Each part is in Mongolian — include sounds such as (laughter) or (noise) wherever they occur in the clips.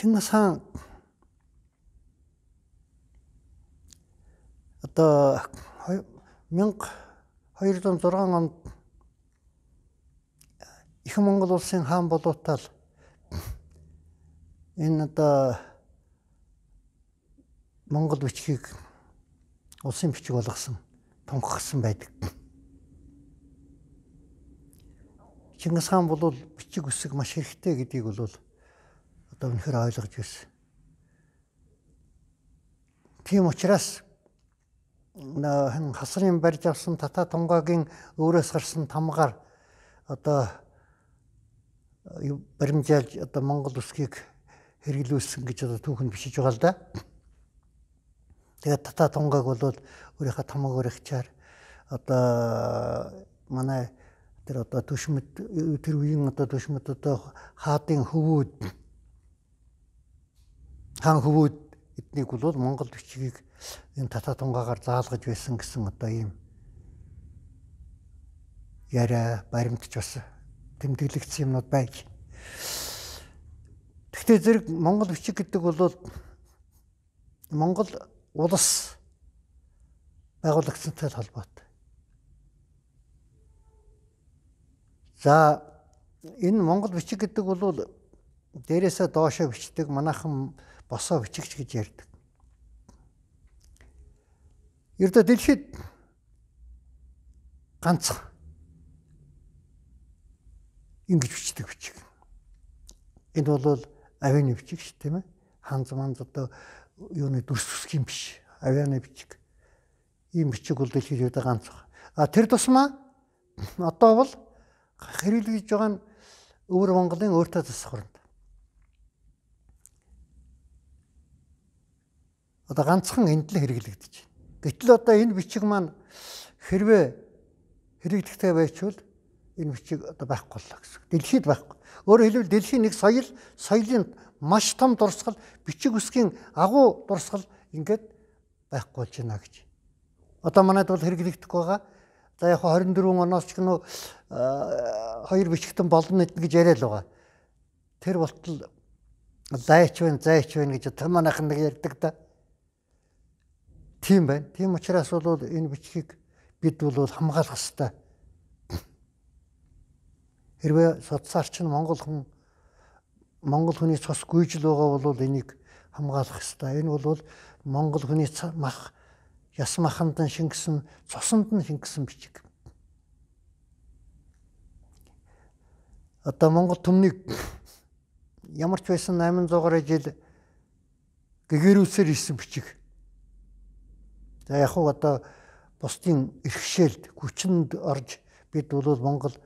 Чингасхан одоо 1206 онд их Монгол улсын хаан болуутаал энэ одоо Монгол бичгийг улсын бичиг болгосон тунхагсан байдаг. Чингис хаан бол бичиг үсэг маш хэрэгтэй гэдгийг бол одоо үнэхээр ойлгож ирсэн. Тийм учраас хасрын барьж авсан тата тунгагийн өөрөөс гарсан тамгаар одоо баримжаалж одоо Монгол үсгийг хэрэглүүлсэн гэж одоо түүхэнд бичиж байгаа л да. Тэгээд тата тунгаг бол өөрийнхөө тамаг өрөгчээр одоо манай тэр одоо төшмөд тэр үеийн одоо төшмөд одоо хаадын хөвүүд хаан хөвүүд эднийг бол Монгол бичгийг энэ татаа тунгаагаар заалгаж байсан гэсэн одоо ийм яриа баримтч бас тэмдэглэгдсэн юмнууд байж. Гэхдээ зэрэг Монгол бичиг гэдэг бол Монгол улс байгуулагдсантай холбоотой. За энэ Монгол бичиг гэдэг бол дээрээсээ доошоо бичдэг манайхан босоо бичигч гэж ярьдаг. Ердөө дэлхийд ганц ингэж бичдэг бичиг. Энд бол авианы бичиг шүү тийм ээ. Ханз манз одоо юуны дүрс үсгийн биш. Авианы бичиг. Ийм бичиг бол дэлхийд ердөө ганц. А тэр тусмаа одоо бол хэрэглэж байгаа нь өвөр Монголын өөртөө засах хүрнэ. одоо ганцхан эндлэн хэрэглэгдэж байна. Гэтэл одоо энэ бичиг маань хэрвээ хэрэгдэхтэй байчвал энэ бичиг одоо байхгүй боллоо гэсэн. Дэлхийд байхгүй. Өөрөөр хэлбэл дэлхийн нэг соёл, соёлын маш том дурсгал, бичиг үсгийн агуу дурсгал ингээд байхгүй болж байна гэж. Одоо манайд бол хэрэглэгдэх байгаа. За яг 24 оноос ч гэнэ э, хоёр бичгтэн болно гэж яриа л байгаа. Тэр болтол лайч байна, зайч байна гэж одоо манайхан нэг ярьдаг да. Тийм байна. Тийм учраас бол энэ бичгийг бид бол хамгаалах ёстой. Хэрвээ соцсаарч нь монгол хүн монгол хүний цус гүйжил байгаа бол энийг хамгаалах ёстой. Энэ бол монгол хүний мах яс маханд нь шингэсэн цусанд нь шингэсэн бичиг. Одоо монгол төмнийг ямар ч байсан 800 гаруй жил гэгэрүүлсээр ирсэн бичиг За яг хуу одоо бусдын иргэшээлд хүчинд орж бид бол Монгол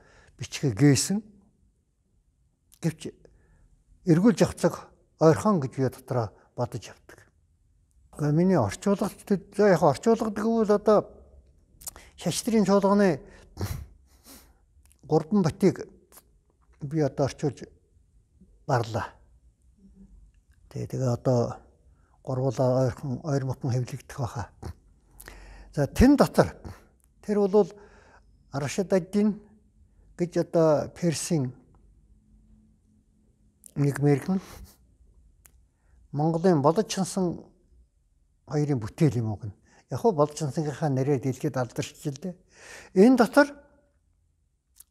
бичгээ гээсэн. Гэвч эргүүлж явах цаг ойрхон гэж би дотроо бодож явдаг. Гэхдээ миний орчуулгалт за яг орчуулгад гэвэл одоо шаштрын чуулганы гурван батыг би одоо орчуулж барлаа. Тэгээ тэгээ одоо гурвуулаа ойрхон ойр мутан хэвлэгдэх баха. За тэн дотор тэр бол Рашид ад-Дин гэж одоо Персийн нэг мэрэгэн Монголын болож чансан хоёрын бүтээл юм уу гэнэ. Яг хөө болож чансангийнхаа нэрээр дэлгэд алдарч л дээ. Энэ дотор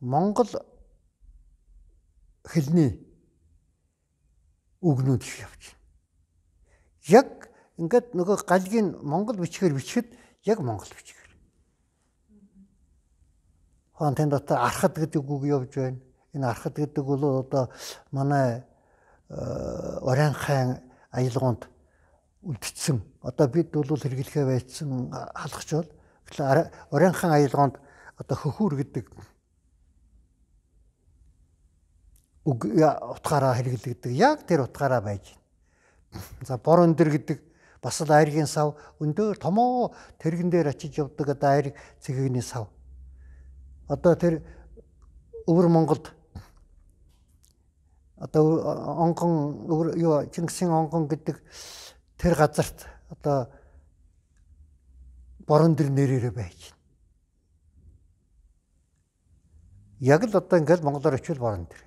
Монгол хэлний үгнүүд их явж байна. Яг ингээд нөгөө галгийн монгол бичгээр бичгэд яг монгол бичгээр. Хоон тэн дотор архад гэдэг үг явж байна. Энэ архад гэдэг бол одоо манай э, Оренхайн аялгаунд үлдсэн. Одоо бид бол хэрэглэхээ байцсан халахч бол Оренхайн аялгаунд одоо хөхүүр гэдэг үг э, утгаараа хэрэглэгдэх. Яг тэр утгаараа байж. За бор өндөр гэдэг бас л айргийн сав өндөр томоо тэрэгэн дээр очиж явдаг одоо айрг цэгэгний сав. Одоо тэр өвөр Монголд одоо онгон юу Чингисийн онгон гэдэг тэр газарт одоо борон дэр нэрээрээ байж байна. Яг л одоо ингээл монголоор очивол борон дэр.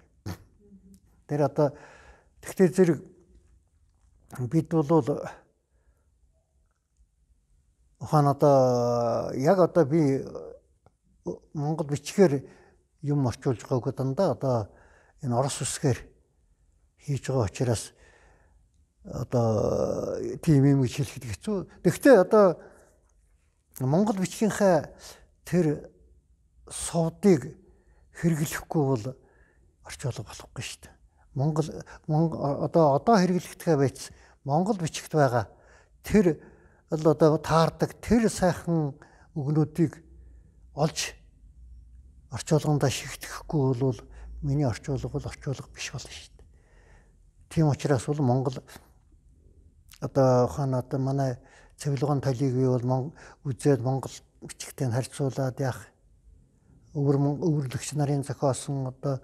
Тэр одоо тэгтээ зэрэг бид бол ухаан одоо яг одоо би Монгол бичгээр юм орчуулж байгаагүй дандаа одоо энэ орос үсгээр хийж байгаа учраас одоо тийм юм гэж хэлэхэд хэцүү. Гэхдээ одоо Монгол бичгийнхээ тэр сувдыг хэрэглэхгүй бол орчуулга болохгүй шүү дээ. Монгол одоо одоо хэрэглэгдэхэ байц Монгол бичгт байгаа тэр л одоо таардаг тэр сайхан өгнүүдийг олж орч болгонда шигтгэхгүй бол миний орч болго бол орч болго биш болно шүү дээ. Тийм учраас бол Монгол одоо ухаан одоо манай цэвлэгэн талийг бий бол үзээд Монгол бичгтэй харьцуулаад яах өвөр өвөрлөгч нарын зохиосон одоо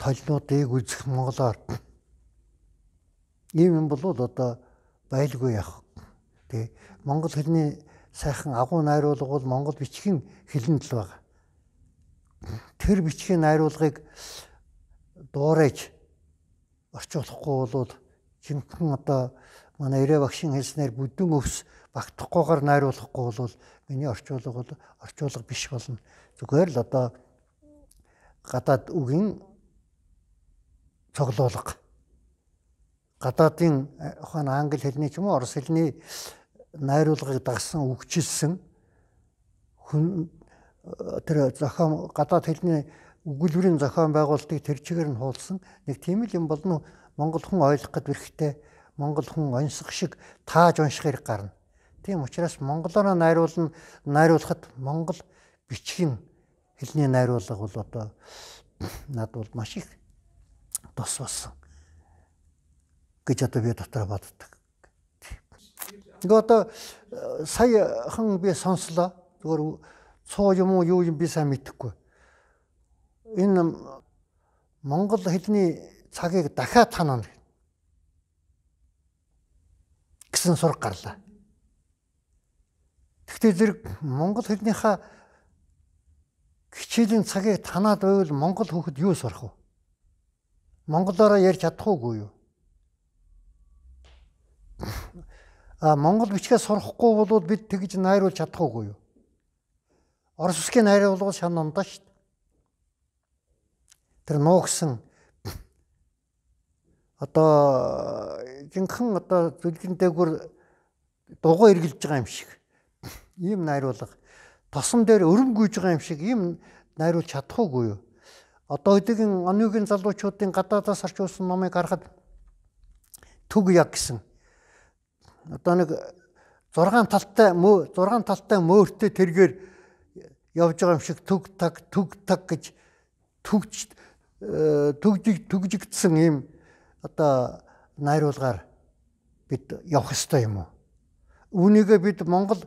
толнуудыг үзэх монголоор ийм юм бол одоо байлгүй явах Тэ Монгол хэлний сайхан агуу найруулга бол Монгол бичгийн хэлэнд л байгаа. Тэр бичгийн найруулгыг дуурайж орчуулахгүй бол жинхэнэ одоо манай ирээ багшийн хэлснээр бүдүүн өвс багтахгүйгээр найруулахгүй бол миний орчуулга бол орчуулга биш болно. Зүгээр л одоо гадаад үгийн цоглуулга. Гадаадын ухаан англи хэлний ч юм уу орос хэлний найруулгыг дагсан үгчилсэн хүн э, тэр зохион гадаад хэлний өгүүлбэрийн зохион байгуулалтыг тэр чигээр нь хуулсан нэг тийм л юм болно Монгол хүн ойлгох гэд хэрэгтэй Монгол хүн онцох шиг тааж унших хэрэг гарна. Тийм учраас монголоор найруулна найруулахад монгол бичгийн хэлний найруулга бол одоо над бол маш их тос болсон гэж одоо би дотор боддог. Ингээ одоо э, саяхан би сонслоо. Зүгээр цуу юм уу юу юм би сайн мэдэхгүй. Энэ Монгол хэлний цагийг дахиад танаа гэсэн сураг гарлаа. Гэхдээ зэрэг монгол хэлнийхаа хичээлийн цагийг танаад байвал монгол хүүхэд юу сурах вэ? Монголоороо ярьж чадах уугүй юу? Монгол бичгээ сурахгүй болвол бид тэгж найруулж чадахгүй юу? Орос үсгийн найраа бол шан ондоо шүү дээ. Тэр нуу гэсэн (coughs) одоо жинхэнэ одоо зүлгэнтэйгүр дугуй эргэлж байгаа юм шиг. (coughs) Ийм найруулга тосон дээр өрөм гүйж байгаа юм шиг ийм найруулж чадахгүй юу? Одоо үеийн оныгийн залуучуудын гадаадаас орч ирсэн номыг харахад төг яг гэсэн одоо нэг 6 талтай мөө 6 талтай мөөртэй тэргээр явж байгаа юм шиг төг таг төг таг гэж түгж э, түгжиг түгжигдсэн юм одоо найруулгаар бид явах ёстой юм уу? Үүнийгээ бид Монгол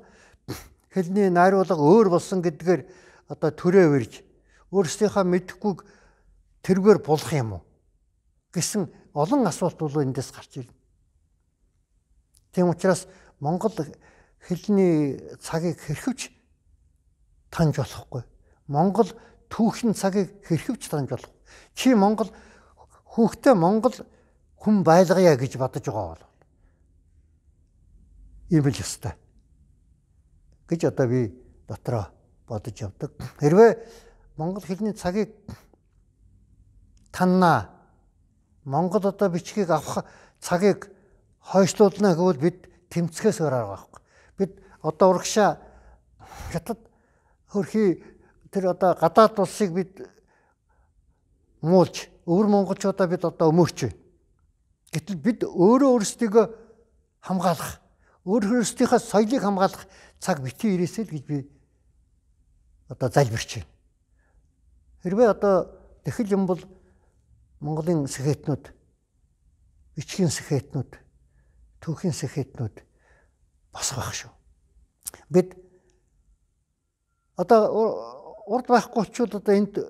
хэлний найруулга өөр болсон гэдгээр одоо төрөө өрж өөрсдийнхөө мэдэхгүйг тэргээр булах юм уу? гэсэн олон асуулт бол эндээс гарч ирнэ. Тийм учраас Монгол хэлний цагийг хэрхэвч таньж болохгүй. Монгол түүхийн цагийг хэрхэвч таньж болох. Чи Монгол хүүхдээ Монгол хүн байлгая гэж бодож байгаа бол ийм л ёстой. гэж одоо би дотроо бодож явдаг. Хэрвээ монгол хэлний цагийг таннаа Монгол одоо бичгийг авах цагийг хойшлуулна гэвэл бид тэмцгээс өөр арга байхгүй. Бид одоо урагшаа хятад хөрхи тэр одоо гадаад улсыг бид муулж өвөр монголчуудаа бид одоо өмөрч байна. Гэтэл бид өөрөө өөрсдийгөө хамгаалах, өөр өөрсдийнхээ соёлыг хамгаалах цаг битгий ирээсэй л гэж би одоо залбирч байна. Хэрвээ одоо тэхэл юм бол Монголын сэхэтнүүд, бичгийн сэхэтнүүд түүхийн сэхэтнүүд босгох шүү. Бид одоо урд байхгүй ч одоо энд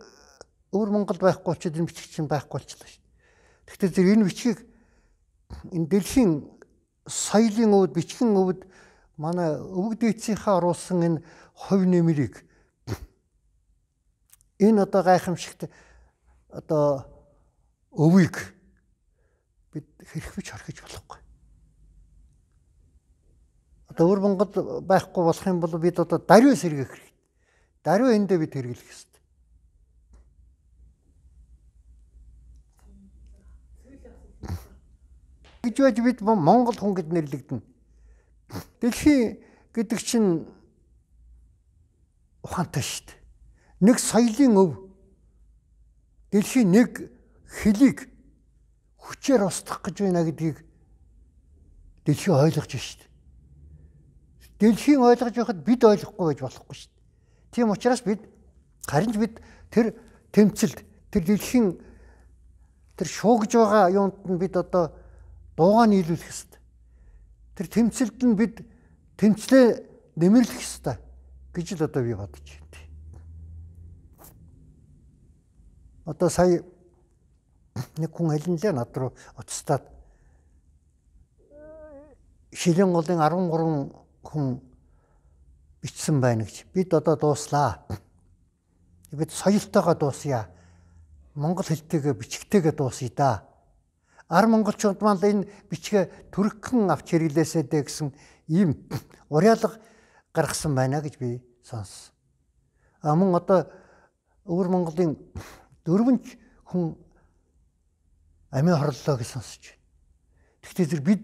өвөр Монгол байхгүй ч энэ бичиг чинь байхгүй болчихлоо шүү. Гэхдээ зэрэг энэ бичгийг энэ дэлхийн соёлын өвд бичгийн өвд манай өвөг дээдсийнхаа оруулсан энэ хувь нэмрийг (coughs) энэ одоо гайхамшигт одоо өвийг бид хэрхвч орхиж болохгүй. Одоо өвөр Монгол байхгүй болох юм бол бид одоо даруй сэргээх хэрэгтэй. Даруй эндээ бид хэрэглэх хэрэгтэй. гэж байж бид Монгол хүн гэд нэрлэгдэнэ. Дэлхий гэдэг чинь ухаантай шүү дээ. Нэг соёлын өв. Дэлхийн нэг хөлийг хүчээр устгах гэж байна гэдгийг дэлхий ойлгож байна шүү дээ дэлхийн ойлгож байхад бид ойлгохгүй байж болохгүй шүү дээ. Тийм учраас бид харин ч бид тэр тэмцэлд тэр дэлхийн тэр шуугж байгаа юунд нь бид одоо дуугаар нийлүүлэх ёстой. Тэр тэмцэлд нь бид тэмцлээ нэмэрлэх ёстой гэж л одоо би бодож байна. Одоо сая нэг хүн алинлаа над руу уцстаад Шилэн голын 13 хүн бичсэн байна гэж. Бид одоо дууслаа. Бид соёлтойгоо дуусъя. Монгол хэлтэйгээ бичгтэйгээ дуусъя да. Ар монголчууд маань энэ бичгээ төрөкхөн авч хэрэглээсэй дээ гэсэн ийм уриалга гаргасан байна гэж би сонссон. А мөн одоо өвөр Монголын дөрвөнч хүн амиа хорлоо гэж сонсож байна. Тэгвэл зэрэг бид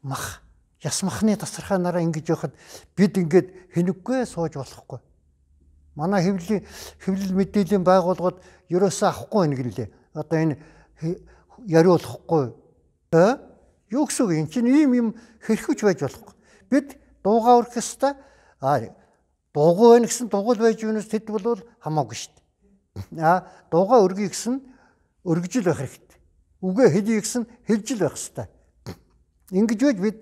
мах ясмахны тасархаанаараа ингэж явахад бид ингээд хэнэггүй сууж болохгүй. Манай хэвлэлийн хэвлэл мэдээллийн байгууллагууд ерөөсөө авахгүй нэг нэлээ. Одоо энэ яриулахгүй. Юу гэсэн үг юм чинь ийм юм хэрхэж байж болохгүй. Бид дуугаа өрөх ёстой. А дуугүй байх гэсэн дугуйл байж юунаас тэд бол хамаагүй шүү дээ. А дуугаа өргөе гэсэн өргөжил байх хэрэгтэй. Үгээ хэлье гэсэн хэлжил байх хэрэгтэй. Ингэж байж бид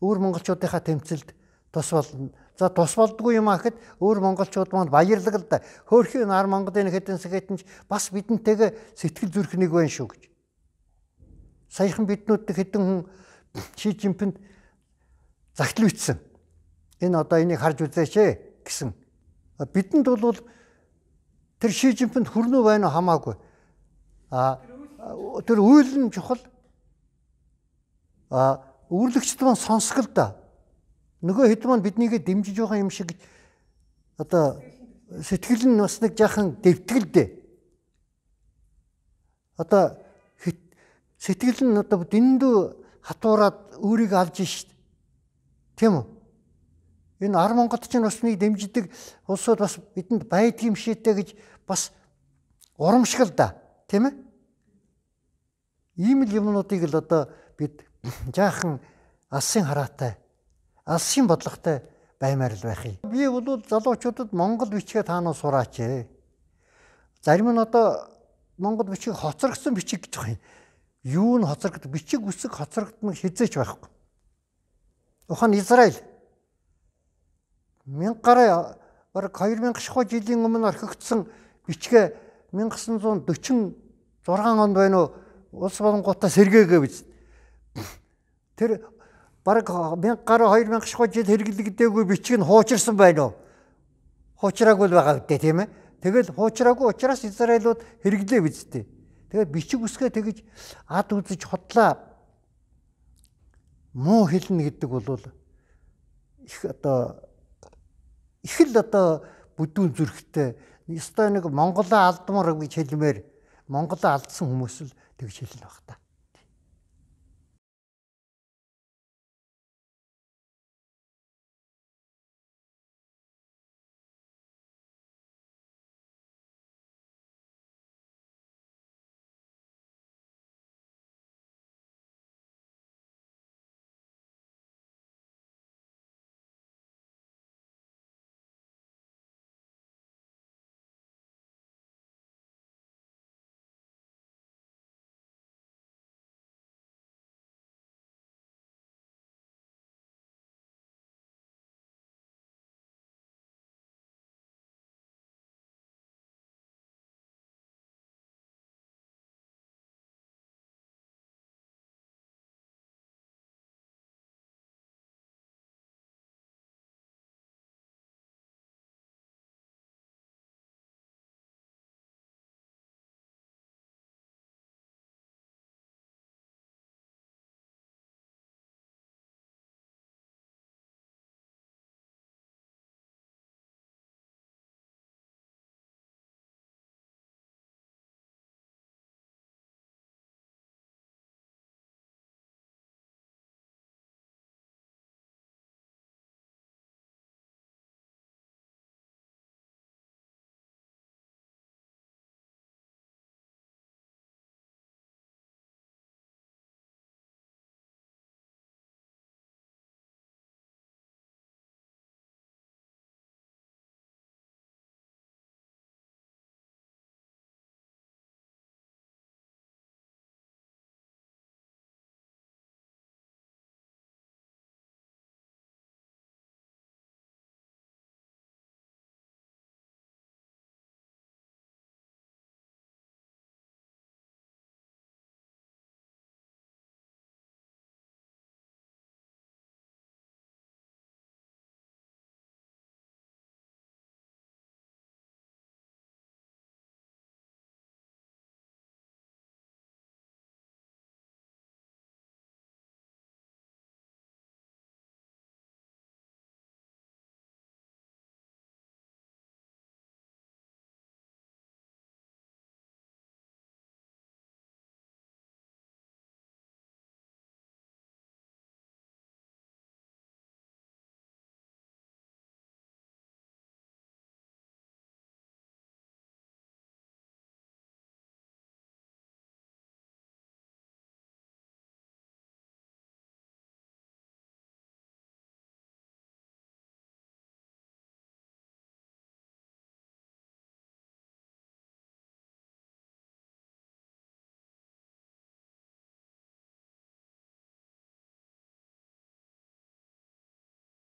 өөр монголчуудынхаа тэмцэлд тус болно. За тус болдгүй юм аа гэхэд өөр монголчууд манд баярлаг л да. Хөөрхийн ар монгодын хэдэн сэхэтэнч бас бидэнтэйгээ сэтгэл зүрх нэг байна шүү гэж. Саяхан биднүүд хэдэн хүн Ши Жимпинд загтал үтсэн. Энэ одоо энийг харж үзээч ээ гэсэн. Бидэнд бол тэр Ши Жимпинд хүрнүү байна уу хамаагүй. А тэр үйл нь чухал. А өвөрлөгчд маань сонсго л да. Нөгөө хэд маань биднийг дэмжиж байгаа юм шиг одоо сэтгэл нь бас нэг жаахан дэвтгэл дээ. Одоо сэтгэл нь одоо дэндүү хатуураад өөрийгөө авж шít. Тийм үү? Энэ 10 Монгод ч бас нэг дэмждэг улсууд бас бидэнд байдгийм шийдэ гэж бас урамшгал да, тийм ээ? Ийм л юмнуудыг л одоо бид жаахан алсын хараатай, алсын бодлоготой баймаар л байхыг. Би бол залуучуудад Монгол бичгээ таануу сураач ээ. Зарим нь одоо Монгол бичиг хоцрогдсон бичиг гэж байна. Юу нь хоцрогд бичиг үсэг хоцрогдно хизээч байхгүй. Ухаан Израиль мянгаар бараг 2000 шихуу жилийн өмнө орхигдсон бичгээ 1946 онд байна уу улс болонгуудаа сэргээгээв биз. Тэр баг 1000 гаруй 2000 шугаж жил хэрэглэгдээгүй бичиг нь хуучирсан байна уу? Хуучраагүй л байгаа гэдэг тийм ээ. Тэгэл хуучраагүй учраас Израилууд хэрэглээ биз дээ. Тэгээд бичиг үсгээ тэгж ад үзэж хотлаа. Муу хэлнэ гэдэг бол их одоо их л одоо бүдүүн зүрхтэй. Ёстой нэг Монголоо алдмаар гэж хэлмээр Монголоо алдсан хүмүүс л тэгж хэлнэ баг та.